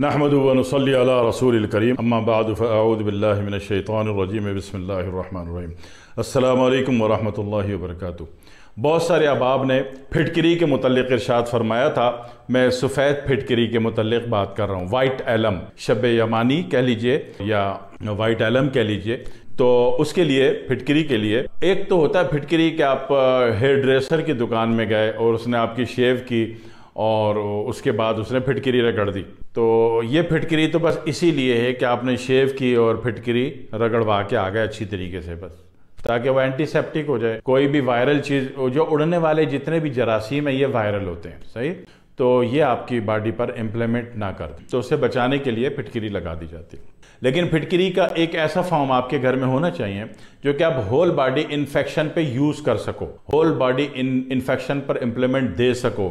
الرجيم بسم रसूल الرحمن الرحيم السلام عليكم अल्लाम الله वर्क बहुत सारे अहबाब ने फिटकरी के मतलब इर्शाद फरमाया था मैं सफ़ेद फिटकरी के मतलब बात कर रहा हूँ वाइट एलम शब यमानी कह लीजिए या वाइट एलम कह लीजिए तो उसके लिए फिटकरी के लिए एक तो होता है फिटकरी कि आप हेयर ड्रेसर की दुकान में गए और उसने आपकी शेव की और उसके बाद उसने फिटकरी रगड़ दी तो ये फिटकरी तो बस इसीलिए है कि आपने शेव की और फिटकरी रगड़वा के आ गए अच्छी तरीके से बस ताकि वो एंटीसेप्टिक हो जाए कोई भी वायरल चीज़ जो उड़ने वाले जितने भी जरासीम है ये वायरल होते हैं सही तो ये आपकी बॉडी पर इम्प्लीमेंट ना कर दे तो उसे बचाने के लिए फिटकरी लगा दी जाती है लेकिन फिटकरी का एक ऐसा फॉर्म आपके घर में होना चाहिए जो कि आप होल बॉडी इन्फेक्शन पे यूज़ कर सको होल बॉडी इन्फेक्शन पर इम्प्लीमेंट दे सको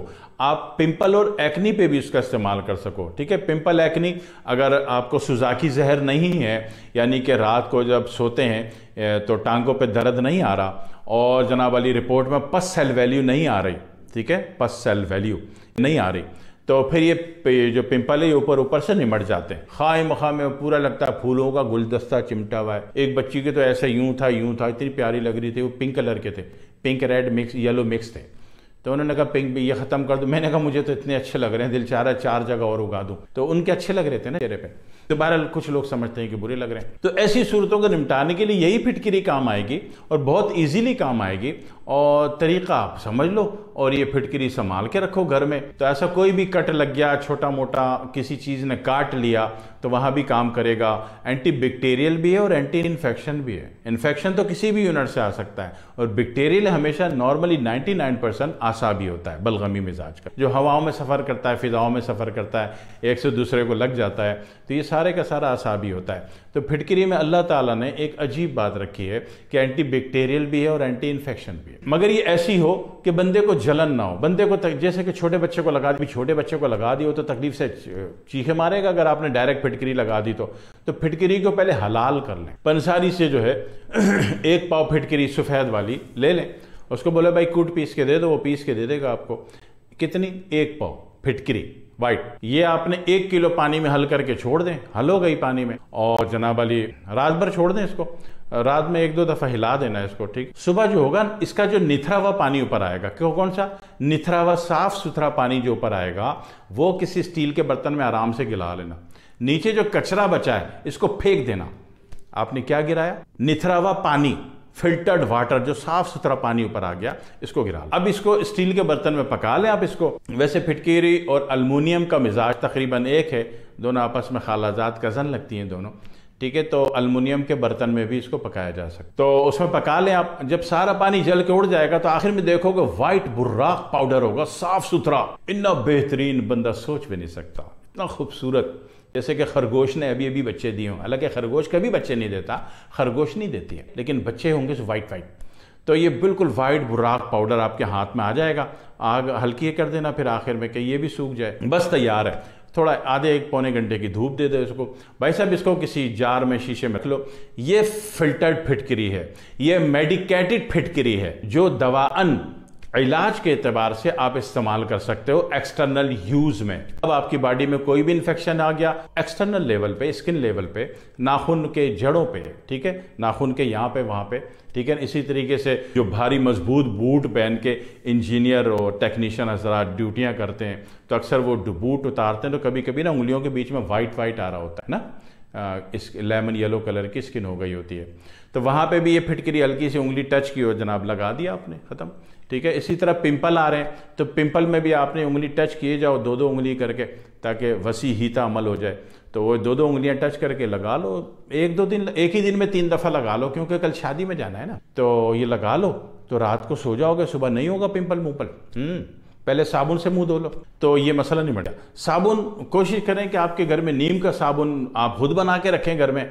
आप पिंपल और एक्नी पे भी इसका इस्तेमाल कर सको ठीक है पिंपल एक्नी अगर आपको सुजाकी जहर नहीं है यानी कि रात को जब सोते हैं तो टांगों पे दर्द नहीं आ रहा और जनाब वाली रिपोर्ट में पस सेल वैल्यू नहीं आ रही ठीक है पस सेल वैल्यू नहीं आ रही तो फिर ये जो पिंपल है ये ऊपर ऊपर से निमट जाते हैं खाए मखा में पूरा लगता है फूलों का गुलदस्ता चिमटा हुआ है एक बच्ची के तो ऐसे यूं था यूं था इतनी प्यारी लग रही थी वो पिंक कलर के थे pink red mix yellow mix थे तो उन्होंने कहा पिंक भी ये ख़त्म कर दो मैंने कहा मुझे तो इतने अच्छे लग रहे हैं दिल चाह रहा है चार जगह और उगा दूँ तो उनके अच्छे लग रहे थे ना चेहरे पर तो बहरहाल कुछ लोग समझते हैं कि बुरे लग रहे हैं तो ऐसी सूरतों को निपटाने के लिए यही फिटकरी काम आएगी और बहुत ईजीली काम आएगी और तरीका आप समझ लो और ये फिटकरी संभाल के रखो घर में तो ऐसा कोई भी कट लग गया छोटा मोटा किसी चीज़ ने काट लिया तो वहाँ भी काम करेगा एंटी बैक्टेरियल भी है और एंटी इन्फेक्शन भी है इन्फेक्शन तो किसी भी यूनिट से आ सकता है और बैक्टीरियल हमेशा नॉर्मली 99 परसेंट आसा भी होता है बलगमी मिजाज का जो हवाओं में सफ़र करता है फिजाओं में सफ़र करता है एक से दूसरे को लग जाता है तो ये सारा सारे का सारा असाबी होता है तो फिटकरी में अल्लाह ताला ने एक अजीब बात रखी है कि एंटी बैक्टीरियल भी है और एंटी इन्फेक्शन भी है मगर ये ऐसी हो कि बंदे को जलन ना हो बंदे को तक, जैसे कि छोटे बच्चे को लगा दी छोटे बच्चे को लगा दी हो तो तकलीफ से चीखे मारेगा अगर आपने डायरेक्ट फिटकरी लगा दी तो तो फिटकरी को पहले हलाल कर लें पंसारी से जो है एक पाव फिटकरी सफ़ेद वाली ले लें उसको बोले भाई कूट पीस के दे दो वो पीस के दे देगा आपको कितनी एक पाव फिटकरी वाइट ये आपने एक किलो पानी में हल करके छोड़ दें हल हो गई पानी में और जनाब अली रात भर छोड़ दें इसको रात में एक दो दफ़ा हिला देना इसको ठीक सुबह जो होगा इसका जो निथरा हुआ पानी ऊपर आएगा क्यों कौन सा निथरा हुआ साफ सुथरा पानी जो ऊपर आएगा वो किसी स्टील के बर्तन में आराम से गिला लेना नीचे जो कचरा बचा है इसको फेंक देना आपने क्या गिराया निथरा हुआ पानी फिल्टर्ड वाटर जो साफ सुथरा पानी ऊपर आ गया इसको गिरा अब इसको स्टील के बर्तन में पका लें आप इसको वैसे फिटकीरी और अलमोनियम का मिजाज तकरीबन एक है दोनों आपस में खालाजात कज़न लगती हैं दोनों ठीक है तो अलमुनियम के बर्तन में भी इसको पकाया जा सकता तो उसमें पका लें आप जब सारा पानी जल के उड़ जाएगा तो आखिर में देखोगे वाइट बुर्राक पाउडर होगा साफ सुथरा इतना बेहतरीन बंदा सोच भी नहीं सकता इतना खूबसूरत जैसे कि खरगोश ने अभी अभी बच्चे दिए हों हालांकि खरगोश कभी बच्चे नहीं देता खरगोश नहीं देती है लेकिन बच्चे होंगे वाइट वाइट तो ये बिल्कुल वाइट बुराक पाउडर आपके हाथ में आ जाएगा आग हल्की कर देना फिर आखिर में कि ये भी सूख जाए बस तैयार है थोड़ा आधे एक पौने घंटे की धूप दे दे उसको भाई साहब इसको किसी जार में शीशे में रख लो ये फिल्टर्ड फिटकरी है ये मेडिकेटेड फिटकरी है जो दवा अन इलाज के अतबार से आप इस्तेमाल कर सकते हो एक्सटर्नल यूज में अब आपकी बॉडी में कोई भी इन्फेक्शन आ गया एक्सटर्नल लेवल पे स्किन लेवल पे नाखून के जड़ों पे ठीक है नाखून के यहाँ पे वहाँ पे ठीक है इसी तरीके से जो भारी मजबूत बूट पहन के इंजीनियर और टेक्नीशियन हजरा ड्यूटियाँ करते हैं तो अक्सर वो बूट उतारते हैं तो कभी कभी ना उंगलियों के बीच में वाइट वाइट आ रहा होता है ना इस लेमन येलो कलर की स्किन हो गई होती है तो वहाँ पे भी ये फिटकरी हल्की सी उंगली टच की हो जनाब लगा दिया आपने ख़त्म ठीक है इसी तरह पिंपल आ रहे हैं तो पिंपल में भी आपने उंगली टच किए जाओ दो दो उंगली करके ताकि वसी हीता अमल हो जाए तो वो दो दो उंगलियां टच करके लगा लो एक दो दिन एक ही दिन में तीन दफ़ा लगा लो क्योंकि कल शादी में जाना है ना तो ये लगा लो तो रात को सो जाओगे सुबह नहीं होगा पिंपल मुँह हम्म पहले साबुन से मुंह धो लो तो ये मसला नहीं बढ़ा साबुन कोशिश करें कि आपके घर में नीम का साबुन आप खुद बना के रखें घर में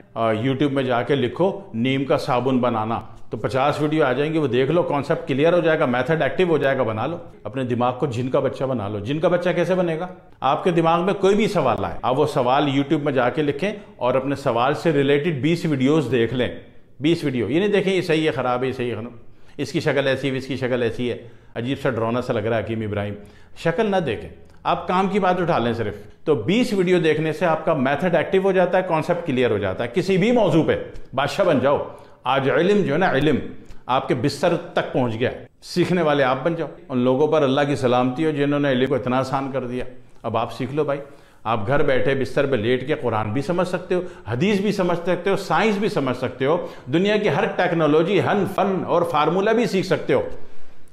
यूट्यूब में जाके लिखो नीम का साबुन बनाना तो 50 वीडियो आ जाएंगे वो देख लो कॉन्सेप्ट क्लियर हो जाएगा मेथड एक्टिव हो जाएगा बना लो अपने दिमाग को जिनका बच्चा बना लो जिनका बच्चा कैसे बनेगा आपके दिमाग में कोई भी सवाल आए आप वो सवाल यूट्यूब में जाके लिखें और अपने सवाल से रिलेटेड बीस वीडियोज देख लें बीस वीडियो ये नहीं देखें ये सही है ख़राब है सही है इसकी शक्ल ऐसी है इसकी शक्ल ऐसी है अजीब सा ड्रोना सा लग रहा है हकीम इब्राहिम शक्ल ना देखें आप काम की बात उठा लें सिर्फ तो 20 वीडियो देखने से आपका मेथड एक्टिव हो जाता है कॉन्सेप्ट क्लियर हो जाता है किसी भी मौजू पे बादशाह बन जाओ आज इलम जो है ना इलम आपके बिस्तर तक पहुंच गया सीखने वाले आप बन जाओ उन लोगों पर अल्लाह की सलामती हो जिन्होंने इलम को इतना आसान कर दिया अब आप सीख लो भाई आप घर बैठे बिस्तर पर लेट के कुरान भी समझ सकते हो हदीस भी समझ सकते हो साइंस भी समझ सकते हो दुनिया की हर टेक्नोलॉजी हन फन और फार्मूला भी सीख सकते हो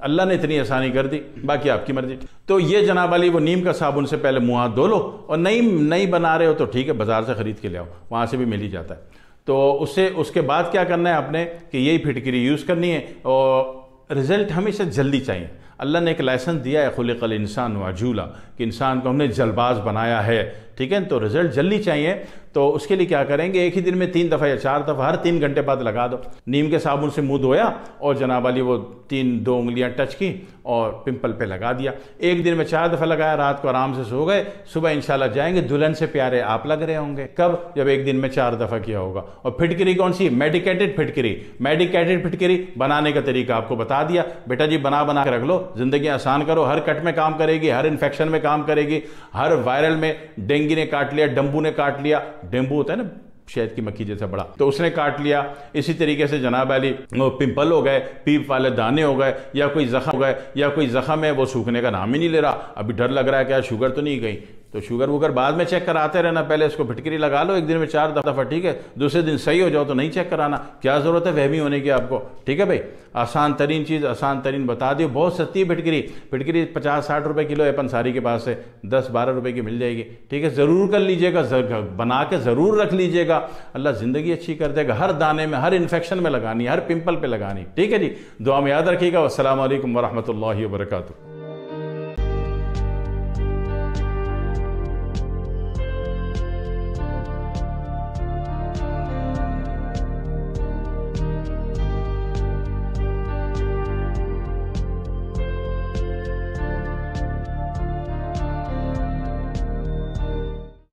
अल्लाह ने इतनी आसानी कर दी बाकी आपकी मर्जी तो ये जनाब अली वो नीम का साबुन से पहले मुँह हाथ धो लो और नहीं नई बना रहे हो तो ठीक है बाज़ार से ख़रीद के ले आओ वहाँ से भी मिल ही जाता है तो उससे उसके बाद क्या करना है आपने कि यही फिटकरी यूज़ करनी है और रिज़ल्ट हमेशा जल्दी चाहिए अल्लाह ने एक लाइसेंस दिया है खुल कल इंसान वजूला कि इंसान को हमने जल्बाज बनाया है ठीक है तो रिजल्ट जल्दी चाहिए तो उसके लिए क्या करेंगे एक ही दिन में तीन दफ़ा या चार दफ़ा हर तीन घंटे बाद लगा दो नीम के साबुन से मुंह धोया और जनाब वाली वो तीन दो उंगलियां टच की और पिंपल पे लगा दिया एक दिन में चार दफ़ा लगाया रात को आराम से सो गए सुबह इंशाल्लाह जाएंगे दुल्हन से प्यारे आप लग रहे होंगे कब जब एक दिन में चार दफ़ा किया होगा और फिटकरी कौन सी मेडिकेटेड फिटकरी मेडिकेटेड फिटकरी बनाने का तरीका आपको बता दिया बेटा जी बना बना के रख लो ज़िंदगी आसान करो हर कट में काम करेगी हर इन्फेक्शन में काम करेगी हर वायरल में डेंगू डेंगी ने काट लिया डम्बू ने काट लिया डेंबू होता है ना शहद की मक्खी जैसा बड़ा तो उसने काट लिया इसी तरीके से जनाब अली पिंपल हो गए पीप वाले दाने हो गए या कोई जख्म हो गए या कोई जख्म है वो सूखने का नाम ही नहीं ले रहा अभी डर लग रहा है क्या शुगर तो नहीं गई तो शुगर वुगर बाद में चेक कराते रहना पहले इसको फिटकरी लगा लो एक दिन में चार दफ़ा ठीक है दूसरे दिन सही हो जाओ तो नहीं चेक कराना क्या ज़रूरत है वहमी होने की आपको ठीक है भाई आसान तरीन चीज़ आसान तरीन बता दियो बहुत सस्ती है फिटकरी फिटकरी पचास साठ रुपये किलो है पंसारी के पास से दस बारह रुपये की मिल जाएगी ठीक है ज़रूर कर लीजिएगा बना के ज़रूर रख लीजिएगा अल्लाह ज़िंदगी अच्छी कर देगा हर दाने में हर इन्फेक्शन में लगानी हर पिंपल पर लगानी ठीक है जी दुआ में याद रखिएगा असल वरहमल वरकू